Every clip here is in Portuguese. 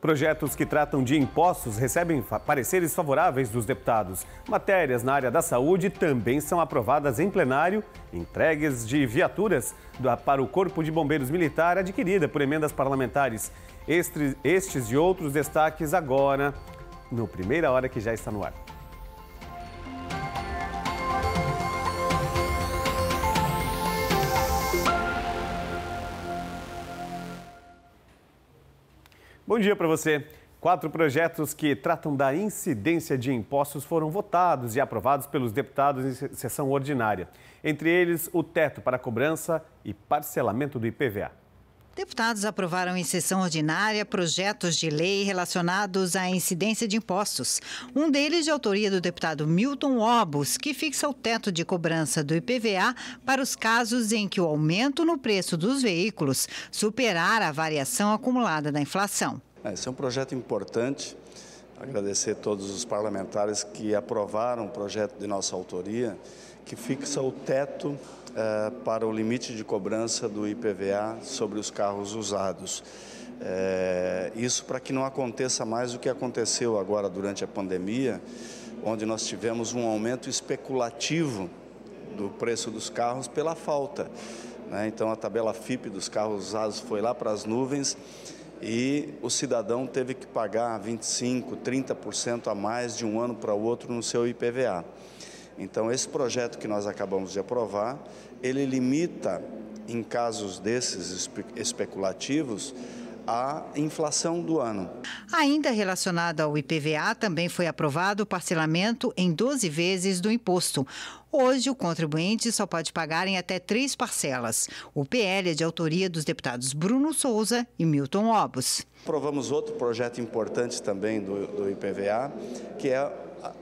Projetos que tratam de impostos recebem pareceres favoráveis dos deputados. Matérias na área da saúde também são aprovadas em plenário, entregues de viaturas para o Corpo de Bombeiros Militar adquirida por emendas parlamentares. Estes e outros destaques agora, no Primeira Hora que já está no ar. Bom dia para você. Quatro projetos que tratam da incidência de impostos foram votados e aprovados pelos deputados em sessão ordinária. Entre eles, o teto para cobrança e parcelamento do IPVA. Deputados aprovaram em sessão ordinária projetos de lei relacionados à incidência de impostos. Um deles de autoria do deputado Milton Obos, que fixa o teto de cobrança do IPVA para os casos em que o aumento no preço dos veículos superar a variação acumulada da inflação. É, esse é um projeto importante. Agradecer a todos os parlamentares que aprovaram o projeto de nossa autoria que fixa o teto eh, para o limite de cobrança do IPVA sobre os carros usados. É, isso para que não aconteça mais o que aconteceu agora durante a pandemia, onde nós tivemos um aumento especulativo do preço dos carros pela falta. Né? Então a tabela FIP dos carros usados foi lá para as nuvens e o cidadão teve que pagar 25%, 30% a mais de um ano para o outro no seu IPVA. Então, esse projeto que nós acabamos de aprovar, ele limita, em casos desses espe especulativos, a inflação do ano. Ainda relacionado ao IPVA, também foi aprovado o parcelamento em 12 vezes do imposto. Hoje, o contribuinte só pode pagar em até três parcelas. O PL é de autoria dos deputados Bruno Souza e Milton Obos. Aprovamos outro projeto importante também do, do IPVA, que é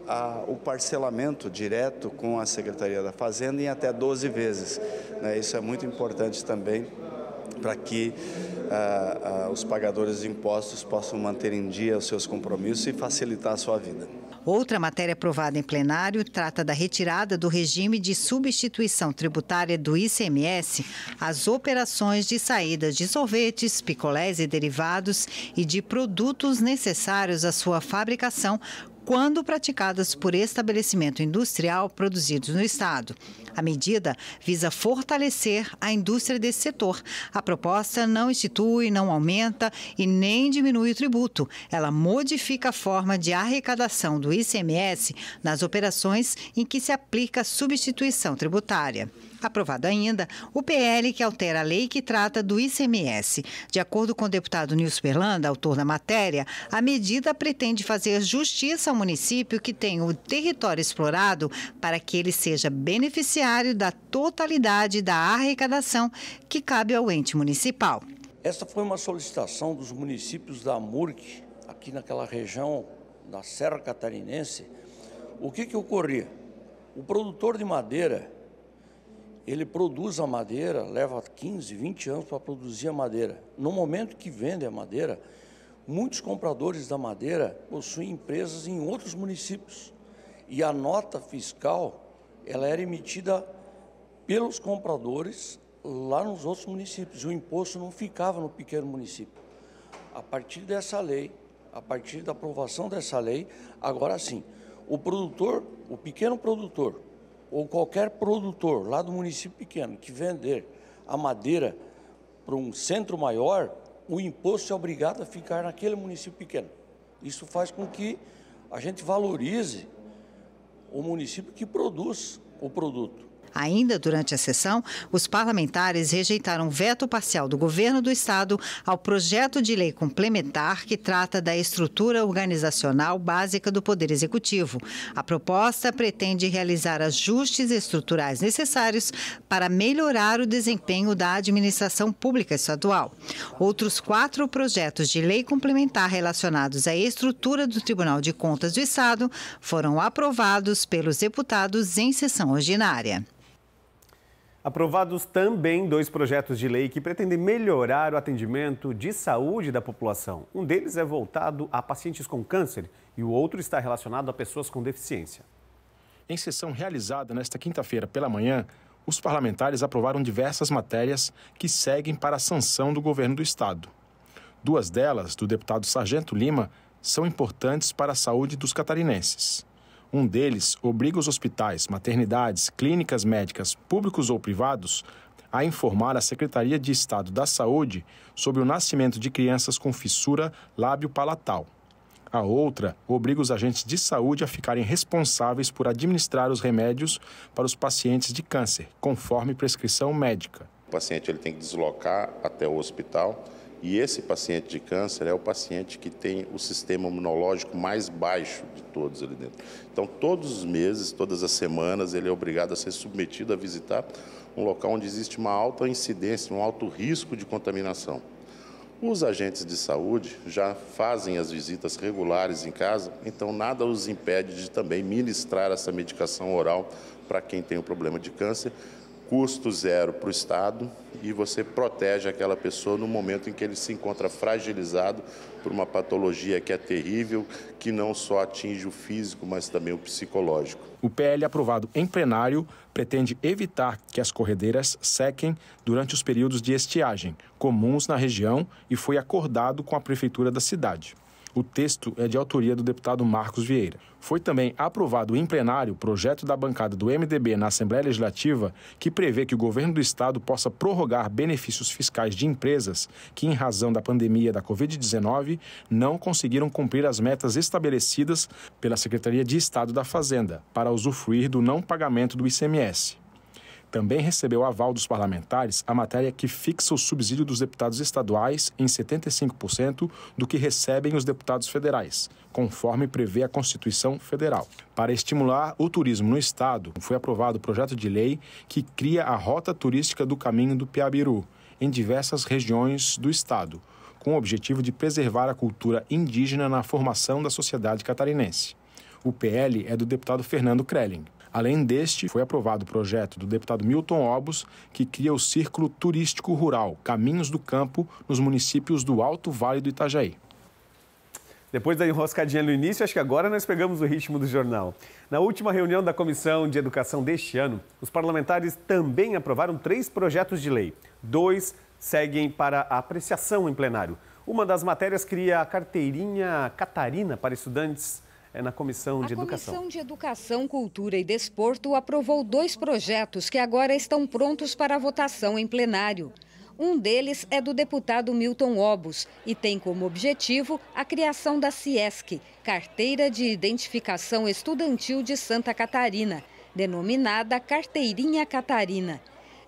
a, o parcelamento direto com a Secretaria da Fazenda em até 12 vezes. Né? Isso é muito importante também para que uh, uh, os pagadores de impostos possam manter em dia os seus compromissos e facilitar a sua vida. Outra matéria aprovada em plenário trata da retirada do regime de substituição tributária do ICMS às operações de saída de sorvetes, picolés e derivados e de produtos necessários à sua fabricação, quando praticadas por estabelecimento industrial produzidos no Estado. A medida visa fortalecer a indústria desse setor. A proposta não institui, não aumenta e nem diminui o tributo. Ela modifica a forma de arrecadação do ICMS nas operações em que se aplica substituição tributária. Aprovado ainda o PL que altera a lei que trata do ICMS. De acordo com o deputado Nilson Berlanda, autor da matéria, a medida pretende fazer justiça ao município que tem o território explorado para que ele seja beneficiário da totalidade da arrecadação que cabe ao ente municipal. Essa foi uma solicitação dos municípios da AMURC, aqui naquela região da Serra Catarinense. O que, que ocorria? O produtor de madeira ele produz a madeira, leva 15, 20 anos para produzir a madeira. No momento que vende a madeira, muitos compradores da madeira possuem empresas em outros municípios. E a nota fiscal, ela era emitida pelos compradores lá nos outros municípios. O imposto não ficava no pequeno município. A partir dessa lei, a partir da aprovação dessa lei, agora sim, o produtor, o pequeno produtor, ou qualquer produtor lá do município pequeno que vender a madeira para um centro maior, o imposto é obrigado a ficar naquele município pequeno. Isso faz com que a gente valorize o município que produz o produto. Ainda durante a sessão, os parlamentares rejeitaram o veto parcial do governo do estado ao projeto de lei complementar que trata da estrutura organizacional básica do Poder Executivo. A proposta pretende realizar ajustes estruturais necessários para melhorar o desempenho da administração pública estadual. Outros quatro projetos de lei complementar relacionados à estrutura do Tribunal de Contas do Estado foram aprovados pelos deputados em sessão ordinária. Aprovados também dois projetos de lei que pretendem melhorar o atendimento de saúde da população. Um deles é voltado a pacientes com câncer e o outro está relacionado a pessoas com deficiência. Em sessão realizada nesta quinta-feira pela manhã, os parlamentares aprovaram diversas matérias que seguem para a sanção do governo do estado. Duas delas, do deputado Sargento Lima, são importantes para a saúde dos catarinenses. Um deles obriga os hospitais, maternidades, clínicas médicas, públicos ou privados, a informar a Secretaria de Estado da Saúde sobre o nascimento de crianças com fissura lábio-palatal. A outra obriga os agentes de saúde a ficarem responsáveis por administrar os remédios para os pacientes de câncer, conforme prescrição médica. O paciente ele tem que deslocar até o hospital e esse paciente de câncer é o paciente que tem o sistema imunológico mais baixo de todos ali dentro. Então, todos os meses, todas as semanas, ele é obrigado a ser submetido a visitar um local onde existe uma alta incidência, um alto risco de contaminação. Os agentes de saúde já fazem as visitas regulares em casa, então nada os impede de também ministrar essa medicação oral para quem tem o um problema de câncer, custo zero para o Estado e você protege aquela pessoa no momento em que ele se encontra fragilizado por uma patologia que é terrível, que não só atinge o físico, mas também o psicológico. O PL aprovado em plenário pretende evitar que as corredeiras sequem durante os períodos de estiagem, comuns na região, e foi acordado com a prefeitura da cidade. O texto é de autoria do deputado Marcos Vieira. Foi também aprovado em plenário o projeto da bancada do MDB na Assembleia Legislativa que prevê que o governo do estado possa prorrogar benefícios fiscais de empresas que, em razão da pandemia da Covid-19, não conseguiram cumprir as metas estabelecidas pela Secretaria de Estado da Fazenda para usufruir do não pagamento do ICMS. Também recebeu aval dos parlamentares a matéria que fixa o subsídio dos deputados estaduais em 75% do que recebem os deputados federais, conforme prevê a Constituição Federal. Para estimular o turismo no estado, foi aprovado o projeto de lei que cria a rota turística do Caminho do Piabiru em diversas regiões do estado, com o objetivo de preservar a cultura indígena na formação da sociedade catarinense. O PL é do deputado Fernando Krelling. Além deste, foi aprovado o projeto do deputado Milton Obos, que cria o Círculo Turístico Rural Caminhos do Campo nos municípios do Alto Vale do Itajaí. Depois da enroscadinha no início, acho que agora nós pegamos o ritmo do jornal. Na última reunião da Comissão de Educação deste ano, os parlamentares também aprovaram três projetos de lei. Dois seguem para apreciação em plenário. Uma das matérias cria a carteirinha Catarina para estudantes é na Comissão de a Educação. A Comissão de Educação, Cultura e Desporto aprovou dois projetos que agora estão prontos para votação em plenário. Um deles é do deputado Milton Obos e tem como objetivo a criação da CIESC, Carteira de Identificação Estudantil de Santa Catarina, denominada Carteirinha Catarina.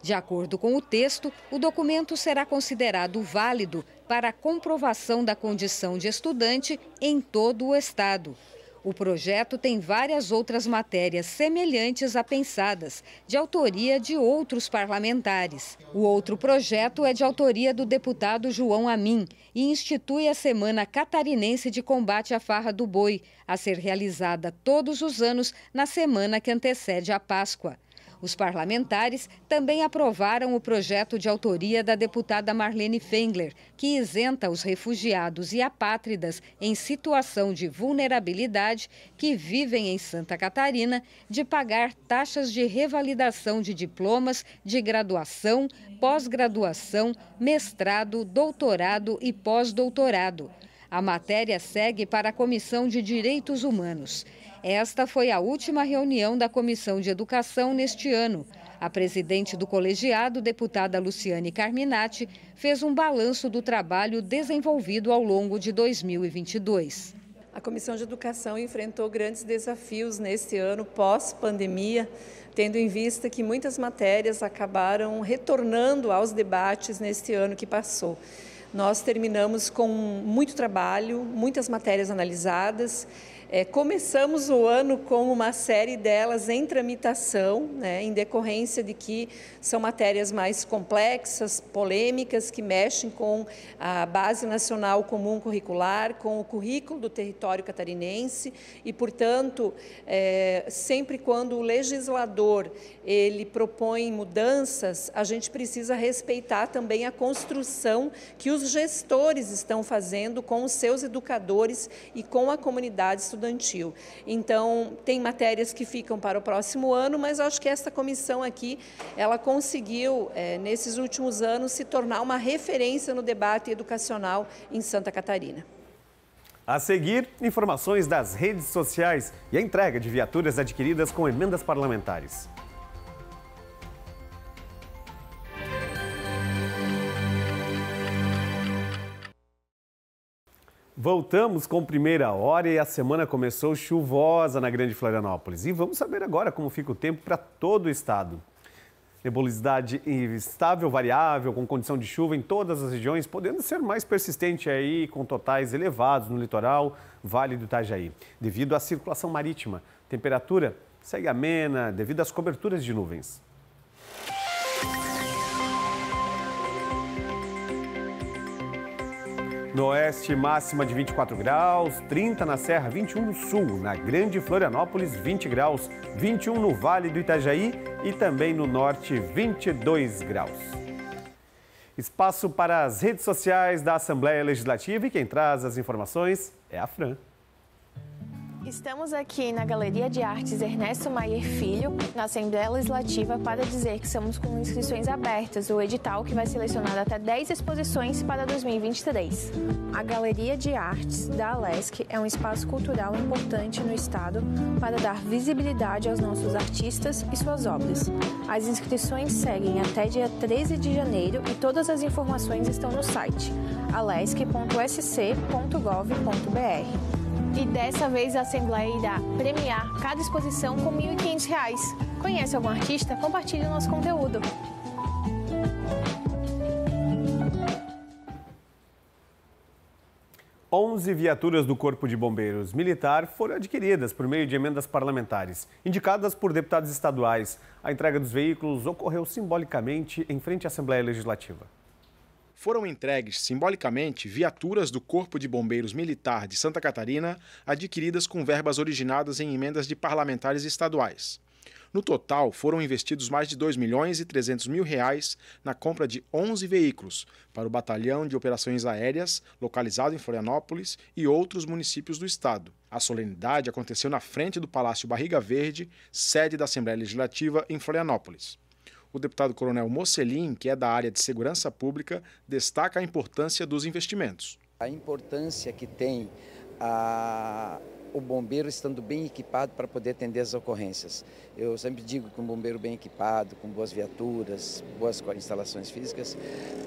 De acordo com o texto, o documento será considerado válido para comprovação da condição de estudante em todo o estado. O projeto tem várias outras matérias semelhantes a pensadas, de autoria de outros parlamentares. O outro projeto é de autoria do deputado João Amin e institui a Semana Catarinense de Combate à Farra do Boi, a ser realizada todos os anos na semana que antecede a Páscoa. Os parlamentares também aprovaram o projeto de autoria da deputada Marlene Fengler, que isenta os refugiados e apátridas em situação de vulnerabilidade que vivem em Santa Catarina de pagar taxas de revalidação de diplomas de graduação, pós-graduação, mestrado, doutorado e pós-doutorado. A matéria segue para a Comissão de Direitos Humanos. Esta foi a última reunião da Comissão de Educação neste ano. A presidente do colegiado, deputada Luciane Carminati, fez um balanço do trabalho desenvolvido ao longo de 2022. A Comissão de Educação enfrentou grandes desafios neste ano pós-pandemia, tendo em vista que muitas matérias acabaram retornando aos debates neste ano que passou. Nós terminamos com muito trabalho, muitas matérias analisadas é, começamos o ano com uma série delas em tramitação, né, em decorrência de que são matérias mais complexas, polêmicas, que mexem com a Base Nacional Comum Curricular, com o currículo do território catarinense e, portanto, é, sempre quando o legislador ele propõe mudanças, a gente precisa respeitar também a construção que os gestores estão fazendo com os seus educadores e com a comunidade estudante estudantil. Então, tem matérias que ficam para o próximo ano, mas acho que esta comissão aqui, ela conseguiu, é, nesses últimos anos, se tornar uma referência no debate educacional em Santa Catarina. A seguir, informações das redes sociais e a entrega de viaturas adquiridas com emendas parlamentares. Voltamos com primeira hora e a semana começou chuvosa na Grande Florianópolis. E vamos saber agora como fica o tempo para todo o estado. Nebulosidade estável, variável, com condição de chuva em todas as regiões, podendo ser mais persistente aí, com totais elevados no litoral, Vale do Itajaí. Devido à circulação marítima, temperatura segue amena devido às coberturas de nuvens. No oeste, máxima de 24 graus, 30 na Serra, 21 no sul, na Grande Florianópolis, 20 graus, 21 no Vale do Itajaí e também no norte, 22 graus. Espaço para as redes sociais da Assembleia Legislativa e quem traz as informações é a Fran. Estamos aqui na Galeria de Artes Ernesto Maier Filho, na Assembleia Legislativa, para dizer que estamos com inscrições abertas, o edital que vai selecionar até 10 exposições para 2023. A Galeria de Artes da Alesc é um espaço cultural importante no Estado para dar visibilidade aos nossos artistas e suas obras. As inscrições seguem até dia 13 de janeiro e todas as informações estão no site alesc.sc.gov.br. E dessa vez a Assembleia irá premiar cada exposição com R$ 1.500. Conhece algum artista? Compartilhe o nosso conteúdo. Onze viaturas do Corpo de Bombeiros Militar foram adquiridas por meio de emendas parlamentares, indicadas por deputados estaduais. A entrega dos veículos ocorreu simbolicamente em frente à Assembleia Legislativa foram entregues simbolicamente viaturas do Corpo de Bombeiros Militar de Santa Catarina, adquiridas com verbas originadas em emendas de parlamentares estaduais. No total, foram investidos mais de 2 milhões e 300 mil reais na compra de 11 veículos para o Batalhão de Operações Aéreas, localizado em Florianópolis e outros municípios do estado. A solenidade aconteceu na frente do Palácio Barriga Verde, sede da Assembleia Legislativa em Florianópolis o deputado Coronel Mocelin, que é da área de segurança pública, destaca a importância dos investimentos. A importância que tem a, o bombeiro estando bem equipado para poder atender as ocorrências. Eu sempre digo que um bombeiro bem equipado, com boas viaturas, boas instalações físicas,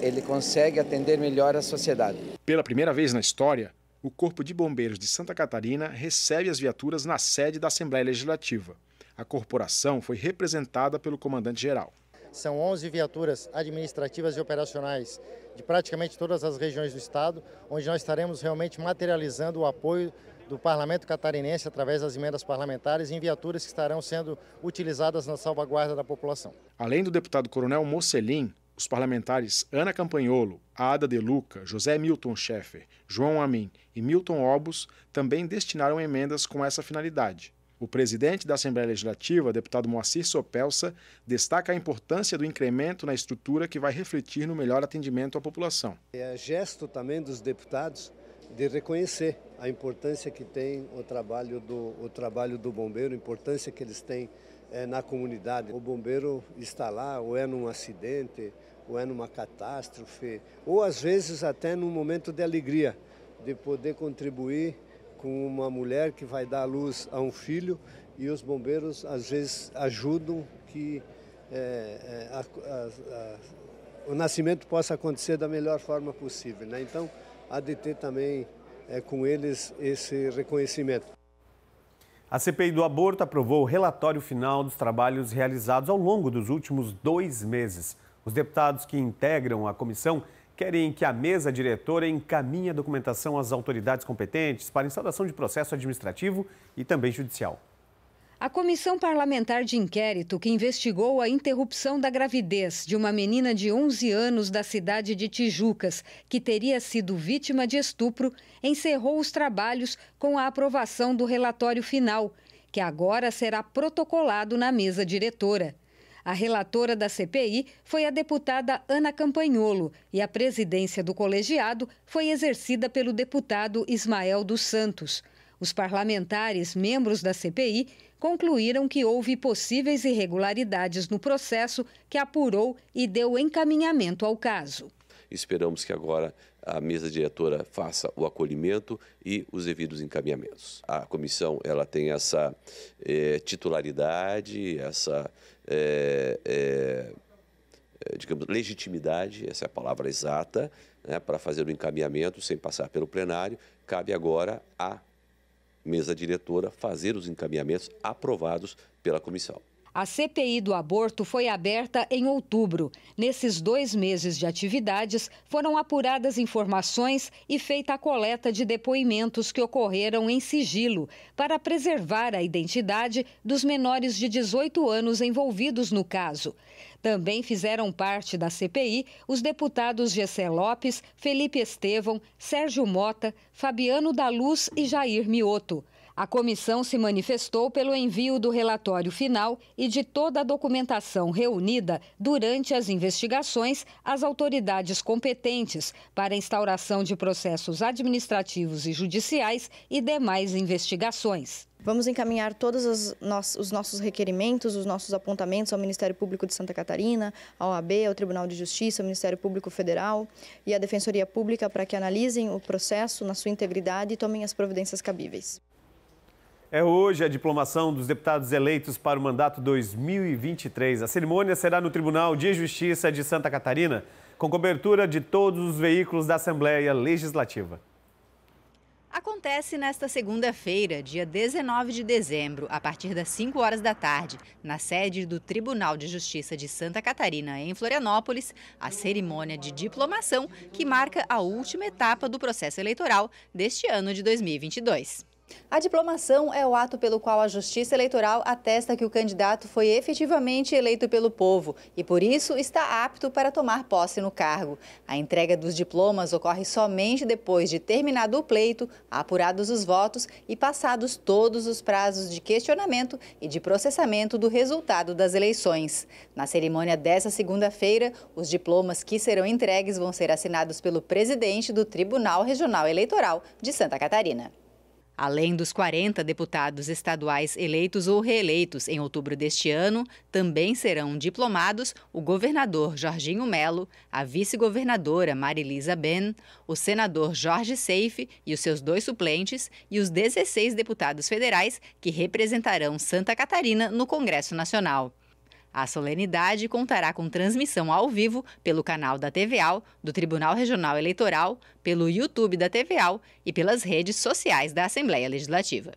ele consegue atender melhor a sociedade. Pela primeira vez na história, o Corpo de Bombeiros de Santa Catarina recebe as viaturas na sede da Assembleia Legislativa. A corporação foi representada pelo comandante-geral. São 11 viaturas administrativas e operacionais de praticamente todas as regiões do estado, onde nós estaremos realmente materializando o apoio do Parlamento Catarinense através das emendas parlamentares em viaturas que estarão sendo utilizadas na salvaguarda da população. Além do deputado Coronel Mocelim, os parlamentares Ana Campanholo, Ada De Luca, José Milton Schaeffer, João Amin e Milton Obos também destinaram emendas com essa finalidade. O presidente da Assembleia Legislativa, deputado Moacir Sopelsa, destaca a importância do incremento na estrutura que vai refletir no melhor atendimento à população. É gesto também dos deputados de reconhecer a importância que tem o trabalho do, o trabalho do bombeiro, a importância que eles têm é, na comunidade. O bombeiro está lá, ou é num acidente, ou é numa catástrofe, ou às vezes até num momento de alegria, de poder contribuir com uma mulher que vai dar à luz a um filho e os bombeiros às vezes ajudam que é, é a, a, a, o nascimento possa acontecer da melhor forma possível. Né? Então, há de ter também é, com eles esse reconhecimento. A CPI do aborto aprovou o relatório final dos trabalhos realizados ao longo dos últimos dois meses. Os deputados que integram a comissão querem que a mesa diretora encaminhe a documentação às autoridades competentes para instalação de processo administrativo e também judicial. A comissão parlamentar de inquérito que investigou a interrupção da gravidez de uma menina de 11 anos da cidade de Tijucas, que teria sido vítima de estupro, encerrou os trabalhos com a aprovação do relatório final, que agora será protocolado na mesa diretora. A relatora da CPI foi a deputada Ana Campanholo e a presidência do colegiado foi exercida pelo deputado Ismael dos Santos. Os parlamentares, membros da CPI, concluíram que houve possíveis irregularidades no processo que apurou e deu encaminhamento ao caso. Esperamos que agora a mesa diretora faça o acolhimento e os devidos encaminhamentos. A comissão ela tem essa é, titularidade, essa é, é, é, digamos, legitimidade, essa é a palavra exata, né, para fazer o encaminhamento sem passar pelo plenário. Cabe agora à mesa diretora fazer os encaminhamentos aprovados pela comissão. A CPI do aborto foi aberta em outubro. Nesses dois meses de atividades, foram apuradas informações e feita a coleta de depoimentos que ocorreram em sigilo, para preservar a identidade dos menores de 18 anos envolvidos no caso. Também fizeram parte da CPI os deputados Gessé Lopes, Felipe Estevão, Sérgio Mota, Fabiano da Luz e Jair Mioto. A comissão se manifestou pelo envio do relatório final e de toda a documentação reunida durante as investigações às autoridades competentes para instauração de processos administrativos e judiciais e demais investigações. Vamos encaminhar todos os nossos requerimentos, os nossos apontamentos ao Ministério Público de Santa Catarina, ao AB, ao Tribunal de Justiça, ao Ministério Público Federal e à Defensoria Pública para que analisem o processo na sua integridade e tomem as providências cabíveis. É hoje a diplomação dos deputados eleitos para o mandato 2023. A cerimônia será no Tribunal de Justiça de Santa Catarina, com cobertura de todos os veículos da Assembleia Legislativa. Acontece nesta segunda-feira, dia 19 de dezembro, a partir das 5 horas da tarde, na sede do Tribunal de Justiça de Santa Catarina, em Florianópolis, a cerimônia de diplomação que marca a última etapa do processo eleitoral deste ano de 2022. A diplomação é o ato pelo qual a Justiça Eleitoral atesta que o candidato foi efetivamente eleito pelo povo e, por isso, está apto para tomar posse no cargo. A entrega dos diplomas ocorre somente depois de terminado o pleito, apurados os votos e passados todos os prazos de questionamento e de processamento do resultado das eleições. Na cerimônia dessa segunda-feira, os diplomas que serão entregues vão ser assinados pelo presidente do Tribunal Regional Eleitoral de Santa Catarina. Além dos 40 deputados estaduais eleitos ou reeleitos em outubro deste ano, também serão diplomados o governador Jorginho Melo, a vice-governadora Marilisa Ben, o senador Jorge Seife e os seus dois suplentes e os 16 deputados federais que representarão Santa Catarina no Congresso Nacional. A solenidade contará com transmissão ao vivo pelo canal da TVAL, do Tribunal Regional Eleitoral, pelo YouTube da TVAL e pelas redes sociais da Assembleia Legislativa.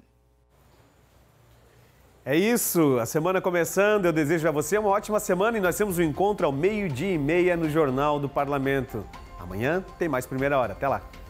É isso, a semana começando. Eu desejo a você uma ótima semana e nós temos um encontro ao meio-dia e meia no Jornal do Parlamento. Amanhã tem mais primeira hora. Até lá.